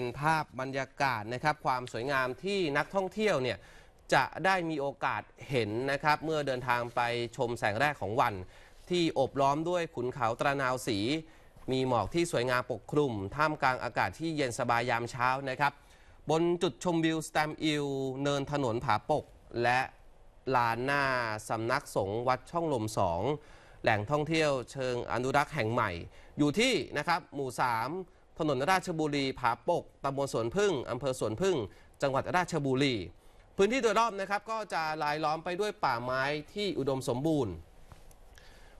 เป็นภาพบรรยากาศนะครับความสวยงามที่นักท่องเที่ยวเนี่ยจะได้มีโอกาสเห็นนะครับเมื่อเดินทางไปชมแสงแรกของวัน ที่อบล้อมด้วยขุนเขาตระนาวสี มีหมอกที่สวยงามปกคลุมท่ามกลางอากาศที่เย็นสบายยามเช้านะครับบนจุดชมวิวสแตมอิลเนินถนนผาปก และลานหน้าสำนักสงฆ์วัดช่องลมสองแหล่งท่องเที่ยวเชิงอนุรักษ์แห่งใหม่ อยู่ที่นะครับหมู่3ถนนราชบุรีผาปกตำบลสวนพึ่งอำเภอสวนพึ่ง จังหวัดราชบุรี พื้นที่โดยรอบนะครับก็จะลายล้อมไปด้วยป่าไม้ที่อุดมสมบูรณ์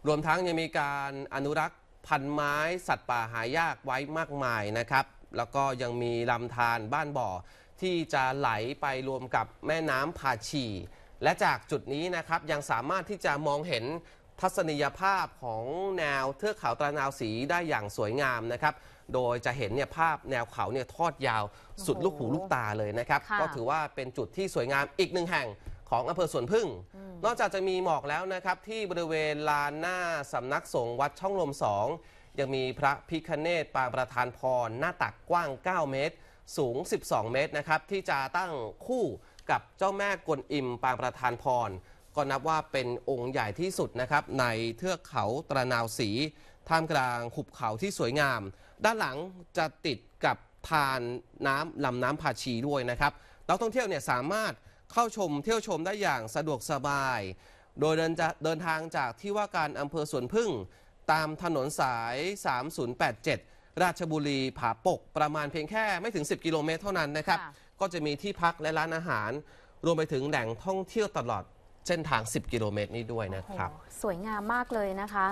รวมทั้งยังมีการอนุรักษ์พันไม้สัตว์ป่าหายากไว้มากมายนะครับ แล้วก็ยังมีลำธารบ้านบ่อ ที่จะไหลไปรวมกับแม่น้ำผาชีและจากจุดนี้นะครับยังสามารถที่จะมองเห็นทัศนียภาพของแนวเทือกเขาตะนาวสีได้อย่างสวยงามนะครับ โดยจะเห็นเนี่ยภาพแนวเขาเนี่ยทอดยาวสุดลูกหูลูกตาเลยนะครับ ก็ถือว่าเป็นจุดที่สวยงามอีกหนึ่งแห่งของอำเภอสวนพึ่ง นอกจากจะมีหมอกแล้วนะครับที่บริเวณลานหน้าสำนักสงฆ์วัดช่องลมสองยังมีพระพิคเนตปางประธานพรหน้าตักกว้าง 9 เมตร สูง 12 เมตรนะครับที่จะตั้งคู่กับเจ้าแม่กวนอิมปางประธานพรก็นับว่าเป็นองค์ใหญ่ที่สุดนะครับ ในเทือกเขาตระนาวสีท่ามกลางหุบเขาที่สวยงาม ด้านหลังจะติดกับทานน้ำลำน้ำผาชีด้วยนะครับนักท่องเที่ยวเนี่ยสามารถเข้าชมเที่ยวชมได้อย่างสะดวกสบาย โดยเดินจะเดินทางจากที่ว่าการอำเภอสวนพึ่ง ตามถนนสาย 3087 ราชบุรีผาปก ประมาณเพียงแค่ไม่ถึง 10กิโลเมตรเท่านั้นนะครับก็จะมีที่พักและร้านอาหารรวมไปถึงแหล่งท่องเที่ยวตลอดเส้นทาง 10 กิโลเมตรนี้ด้วยนะครับ สวยงามมากเลยนะคะ